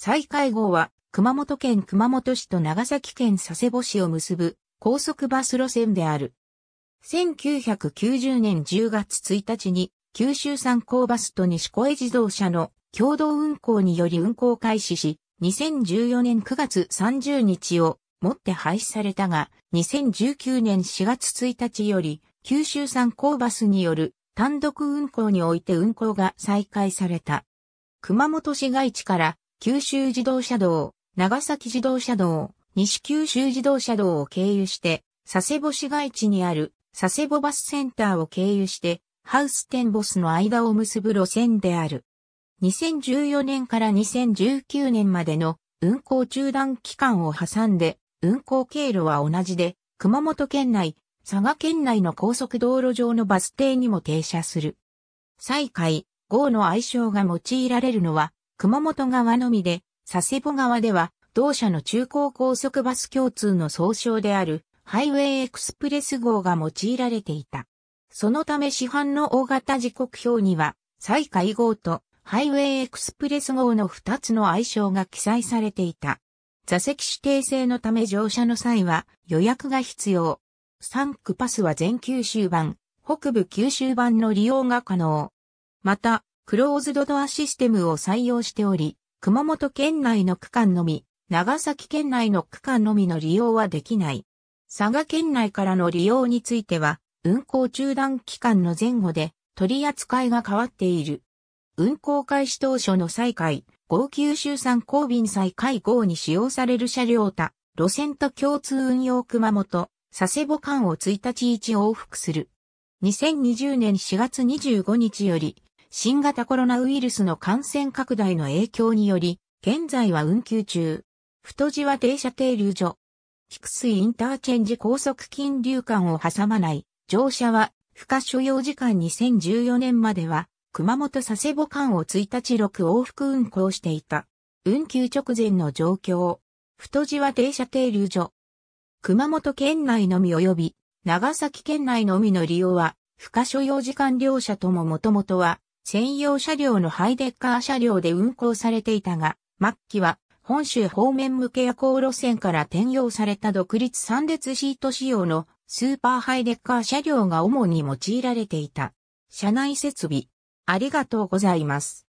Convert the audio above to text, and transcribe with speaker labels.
Speaker 1: 再開後は熊本県熊本市と長崎県佐世保市を結ぶ高速バス路線である。1990年10月1日に九州産高バスと西小江自動車の共同運行により運行開始し、2014年9月30日をもって廃止されたが、2019年4月1日より九州産高バスによる単独運行において運行が再開された。熊本市街地から九州自動車道、長崎自動車道、西九州自動車道を経由して、佐世保市街地にある佐世保バスセンターを経由して、ハウステンボスの間を結ぶ路線である。2014年から2019年までの運行中断期間を挟んで、運行経路は同じで、熊本県内、佐賀県内の高速道路上のバス停にも停車する。再開、号の愛称が用いられるのは、熊本側のみで、佐世保側では、同社の中高高速バス共通の総称である、ハイウェイエクスプレス号が用いられていた。そのため市販の大型時刻表には、再会号とハイウェイエクスプレス号の2つの愛称が記載されていた。座席指定制のため乗車の際は予約が必要。3区パスは全九州版、北部九州版の利用が可能。また、クローズドドアシステムを採用しており、熊本県内の区間のみ、長崎県内の区間のみの利用はできない。佐賀県内からの利用については、運行中断期間の前後で取り扱いが変わっている。運行開始当初の再開、号九集産交便再開号に使用される車両他、路線と共通運用熊本、佐世保間を1日1往復する。2020年4月25日より、新型コロナウイルスの感染拡大の影響により、現在は運休中。太地は停車停留所。菊水インターチェンジ高速金流間を挟まない。乗車は、不可所要時間2014年までは、熊本佐世保間を1日6往復運行していた。運休直前の状況。太地は停車停留所。熊本県内のみ及び、長崎県内のみの利用は、不可所要時間両者とももともとは、専用車両のハイデッカー車両で運行されていたが、末期は本州方面向け夜行路線から転用された独立3列シート仕様のスーパーハイデッカー車両が主に用いられていた。車内設備。ありがとうございます。